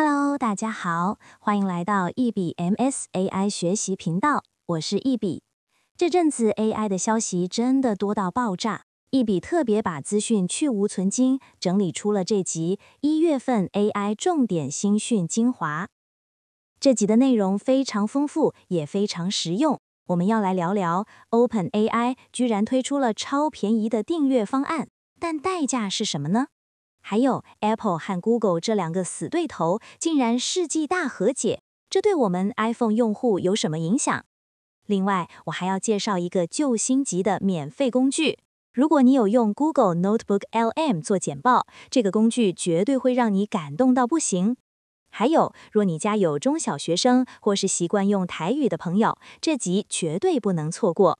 Hello，大家好，欢迎来到一笔 MS AI 学习频道，我是一笔。这阵子 AI 的消息真的多到爆炸，一笔特别把资讯去无存金整理出了这集一月份 AI 重点新讯精华。这集的内容非常丰富，也非常实用。我们要来聊聊 OpenAI 居然推出了超便宜的订阅方案，但代价是什么呢？还有 Apple 和 Google 这两个死对头竟然世纪大和解，这对我们 iPhone 用户有什么影响？另外，我还要介绍一个救星级的免费工具。如果你有用 Google Notebook LM 做简报，这个工具绝对会让你感动到不行。还有，若你家有中小学生或是习惯用台语的朋友，这集绝对不能错过。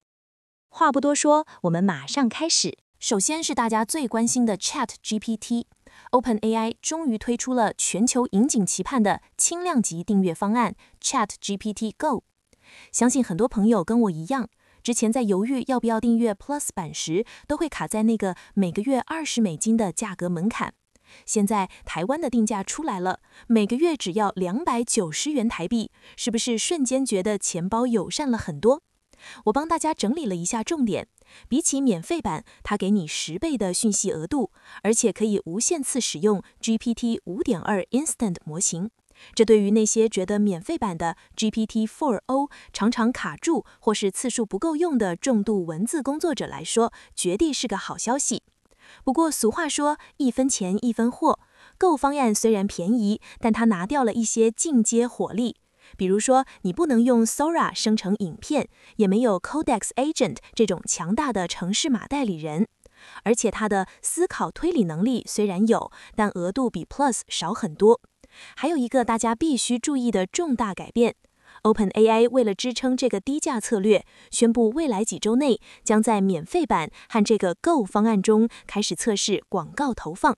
话不多说，我们马上开始。首先是大家最关心的 Chat GPT。OpenAI 终于推出了全球引颈期盼的轻量级订阅方案 ChatGPT Go。相信很多朋友跟我一样，之前在犹豫要不要订阅 Plus 版时，都会卡在那个每个月二十美金的价格门槛。现在台湾的定价出来了，每个月只要两百九十元台币，是不是瞬间觉得钱包友善了很多？我帮大家整理了一下重点，比起免费版，它给你十倍的讯息额度，而且可以无限次使用 GPT 五点二 Instant 模型。这对于那些觉得免费版的 GPT 4o 常常卡住或是次数不够用的重度文字工作者来说，绝对是个好消息。不过俗话说，一分钱一分货，购方案虽然便宜，但它拿掉了一些进阶火力。比如说，你不能用 Sora 生成影片，也没有 Codex Agent 这种强大的城市码代理人。而且它的思考推理能力虽然有，但额度比 Plus 少很多。还有一个大家必须注意的重大改变：OpenAI 为了支撑这个低价策略，宣布未来几周内将在免费版和这个 Go 方案中开始测试广告投放。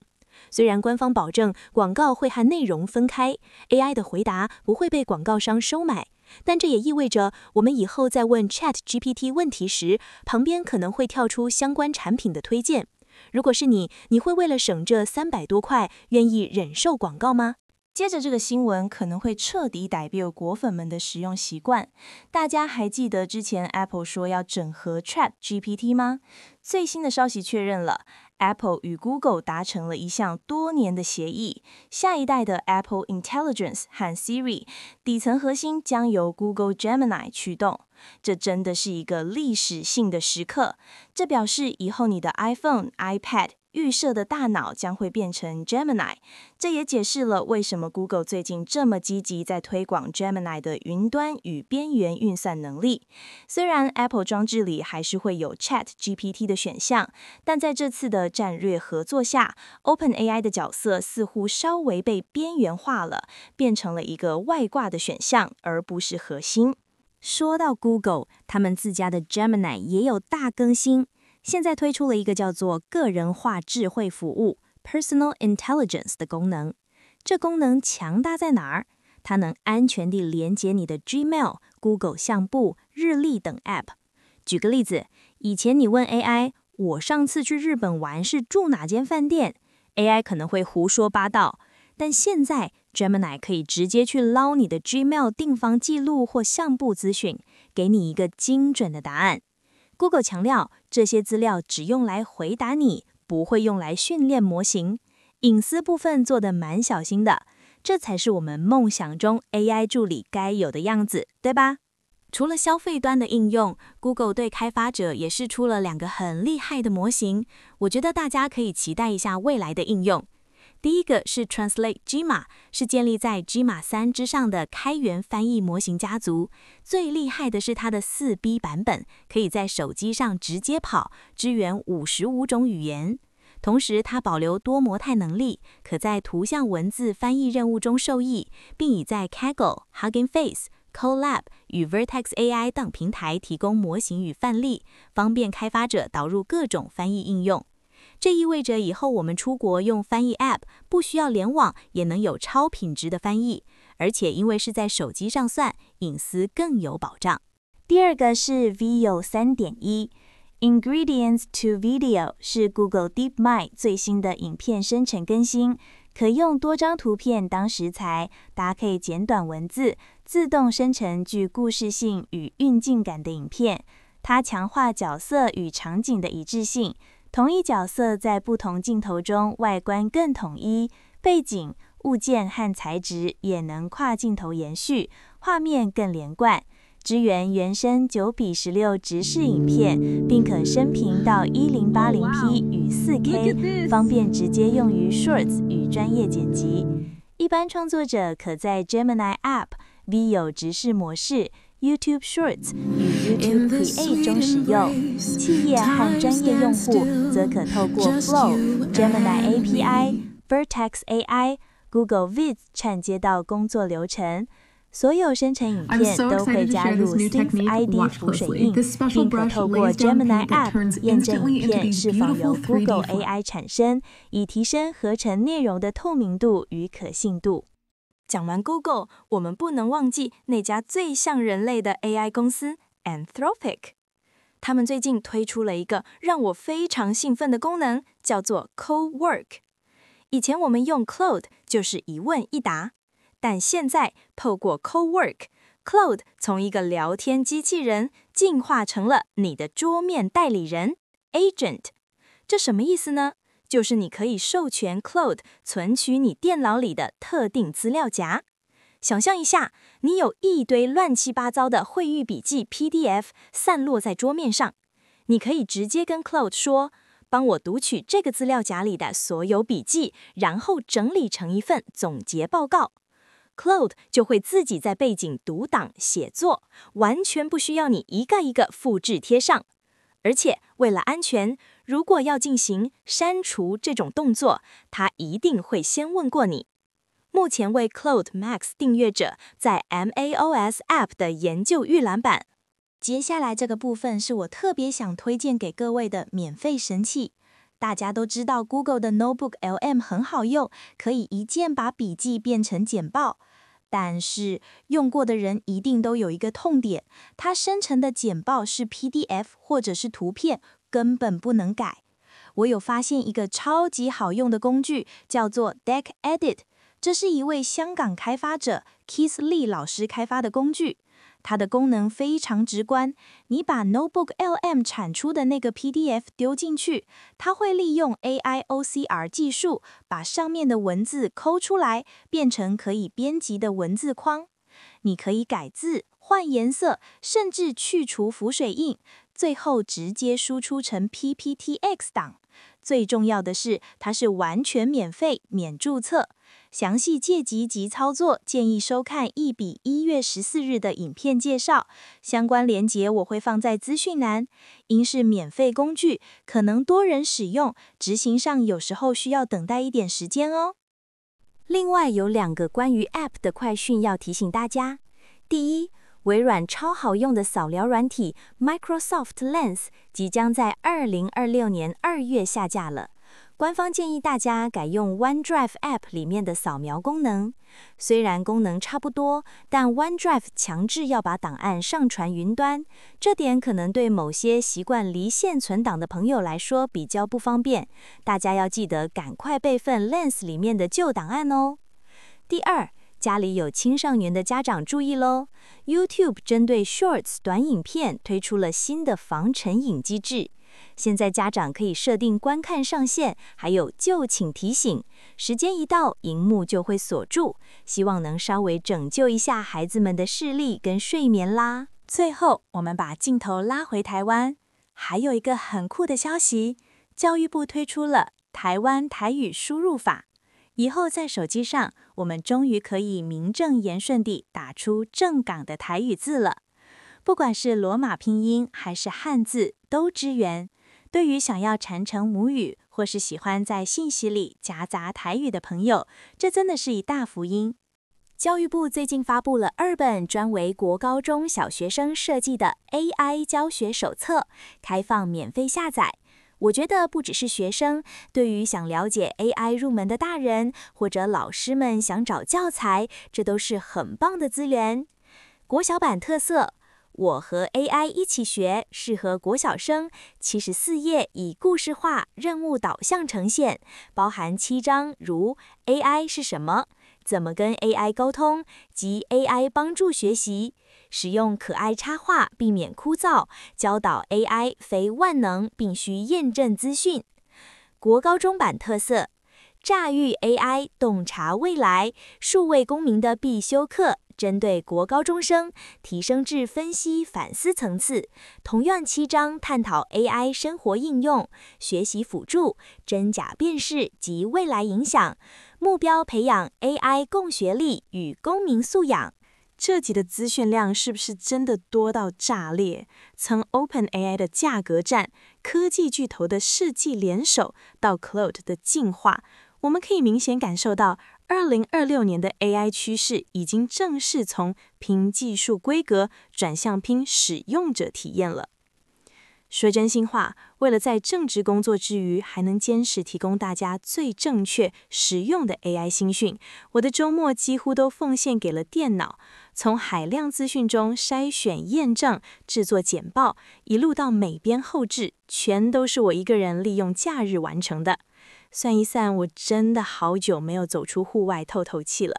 虽然官方保证广告会和内容分开，AI 的回答不会被广告商收买，但这也意味着我们以后在问 Chat GPT 问题时，旁边可能会跳出相关产品的推荐。如果是你，你会为了省这三百多块，愿意忍受广告吗？接着这个新闻可能会彻底改变果粉们的使用习惯。大家还记得之前 Apple 说要整合 Chat GPT 吗？最新的消息确认了。Apple 与 Google 达成了一项多年的协议，下一代的 Apple Intelligence 和 Siri 底层核心将由 Google Gemini 驱动。这真的是一个历史性的时刻。这表示以后你的 iPhone、iPad。预设的大脑将会变成 Gemini，这也解释了为什么 Google 最近这么积极在推广 Gemini 的云端与边缘运算能力。虽然 Apple 装置里还是会有 Chat GPT 的选项，但在这次的战略合作下，Open AI 的角色似乎稍微被边缘化了，变成了一个外挂的选项，而不是核心。说到 Google，他们自家的 Gemini 也有大更新。现在推出了一个叫做“个人化智慧服务 ”（Personal Intelligence） 的功能。这功能强大在哪儿？它能安全地连接你的 Gmail、Google 相簿、日历等 App。举个例子，以前你问 AI：“ 我上次去日本玩是住哪间饭店？”AI 可能会胡说八道。但现在 Gemini 可以直接去捞你的 Gmail 定房记录或相簿资讯，给你一个精准的答案。Google 强调，这些资料只用来回答你，不会用来训练模型，隐私部分做的蛮小心的，这才是我们梦想中 AI 助理该有的样子，对吧？除了消费端的应用，Google 对开发者也是出了两个很厉害的模型，我觉得大家可以期待一下未来的应用。第一个是 Translate GMA，是建立在 GMA 三之上的开源翻译模型家族。最厉害的是它的四 B 版本，可以在手机上直接跑，支援五十五种语言。同时，它保留多模态能力，可在图像、文字翻译任务中受益，并已在 Kaggle、Hugging Face、Colab 与 Vertex AI 等平台提供模型与范例，方便开发者导入各种翻译应用。这意味着以后我们出国用翻译 App 不需要联网也能有超品质的翻译，而且因为是在手机上算，隐私更有保障。第二个是 v i e o 三点一 Ingredients to Video 是 Google DeepMind 最新的影片生成更新，可用多张图片当食材，搭配简短文字，自动生成具故事性与运镜感的影片。它强化角色与场景的一致性。同一角色在不同镜头中外观更统一，背景、物件和材质也能跨镜头延续，画面更连贯。支援原生九比十六直视影片，并可升频到一零八零 P 与四 K，方便直接用于 Shorts 与专业剪辑。一般创作者可在 Gemini App v 有直视模式。YouTube Shorts 与 YouTube Create 中使用。企业和专业用户则可透过 Flow、Gemini API、Vertex AI、Google Viz 串接到工作流程。所有生成影片都会加入 s t i t c ID 浮水印，并可透过 Gemini App 验证影片是否由 Google AI 产生，以提升合成内容的透明度与可信度。讲完 Google，我们不能忘记那家最像人类的 AI 公司 Anthropic。他们最近推出了一个让我非常兴奋的功能，叫做 CoWork。以前我们用 c l o u d e 就是一问一答，但现在透过 c o w o r k c l o u d e 从一个聊天机器人进化成了你的桌面代理人 Agent。这什么意思呢？就是你可以授权 Cloud 存取你电脑里的特定资料夹。想象一下，你有一堆乱七八糟的会议笔记 PDF 散落在桌面上，你可以直接跟 Cloud 说，帮我读取这个资料夹里的所有笔记，然后整理成一份总结报告。Cloud 就会自己在背景读档写作，完全不需要你一个一个复制贴上。而且为了安全。如果要进行删除这种动作，他一定会先问过你。目前为 c l o u d Max 订阅者在 m a o s App 的研究预览版。接下来这个部分是我特别想推荐给各位的免费神器。大家都知道 Google 的 Notebook LM 很好用，可以一键把笔记变成简报，但是用过的人一定都有一个痛点，它生成的简报是 PDF 或者是图片。根本不能改。我有发现一个超级好用的工具，叫做 Deck Edit。这是一位香港开发者 Keith Lee 老师开发的工具，它的功能非常直观。你把 Notebook LM 产出的那个 PDF 丢进去，它会利用 AI OCR 技术把上面的文字抠出来，变成可以编辑的文字框。你可以改字、换颜色，甚至去除浮水印。最后直接输出成 PPTX 档。最重要的是它是完全免费、免注册。详细借集及操作建议收看一比一月十四日的影片介绍，相关链接我会放在资讯栏。因是免费工具，可能多人使用，执行上有时候需要等待一点时间哦。另外有两个关于 App 的快讯要提醒大家，第一。微软超好用的扫描软体 Microsoft Lens 即将在二零二六年二月下架了，官方建议大家改用 OneDrive App 里面的扫描功能。虽然功能差不多，但 OneDrive 强制要把档案上传云端，这点可能对某些习惯离线存档的朋友来说比较不方便。大家要记得赶快备份 Lens 里面的旧档案哦。第二。家里有青少年的家长注意喽！YouTube 针对 Shorts 短影片推出了新的防沉影机制，现在家长可以设定观看上限，还有就寝提醒，时间一到，荧幕就会锁住，希望能稍微拯救一下孩子们的视力跟睡眠啦。最后，我们把镜头拉回台湾，还有一个很酷的消息，教育部推出了台湾台语输入法。以后在手机上，我们终于可以名正言顺地打出正港的台语字了。不管是罗马拼音还是汉字，都支援。对于想要传承母语或是喜欢在信息里夹杂台语的朋友，这真的是一大福音。教育部最近发布了二本专为国高中小学生设计的 AI 教学手册，开放免费下载。我觉得不只是学生，对于想了解 AI 入门的大人或者老师们想找教材，这都是很棒的资源。国小版特色：我和 AI 一起学，适合国小生。七十四页以故事化、任务导向呈现，包含七章，如 AI 是什么、怎么跟 AI 沟通及 AI 帮助学习。使用可爱插画避免枯燥，教导 AI 非万能，并需验证资讯。国高中版特色：驾驭 AI 洞察未来，数位公民的必修课。针对国高中生，提升至分析反思层次。同样七章探讨 AI 生活应用、学习辅助、真假辨识及未来影响。目标培养 AI 共学力与公民素养。这集的资讯量是不是真的多到炸裂？从 Open AI 的价格战、科技巨头的世纪联手，到 Cloud 的进化，我们可以明显感受到，二零二六年的 AI 趋势已经正式从拼技术规格转向拼使用者体验了。说真心话，为了在正职工作之余还能坚持提供大家最正确、实用的 AI 新讯，我的周末几乎都奉献给了电脑，从海量资讯中筛选、验证、制作简报，一路到美编后制，全都是我一个人利用假日完成的。算一算，我真的好久没有走出户外透透气了。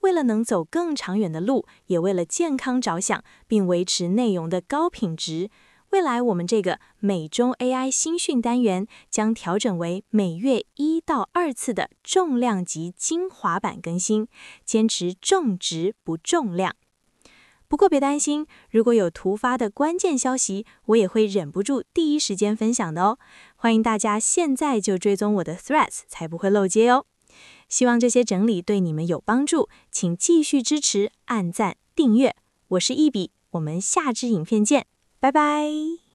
为了能走更长远的路，也为了健康着想，并维持内容的高品质。未来我们这个美中 AI 新训单元将调整为每月一到二次的重量级精华版更新，坚持重质不重量。不过别担心，如果有突发的关键消息，我也会忍不住第一时间分享的哦。欢迎大家现在就追踪我的 Threads，才不会漏接哦。希望这些整理对你们有帮助，请继续支持、按赞、订阅。我是一笔，我们下支影片见。拜拜。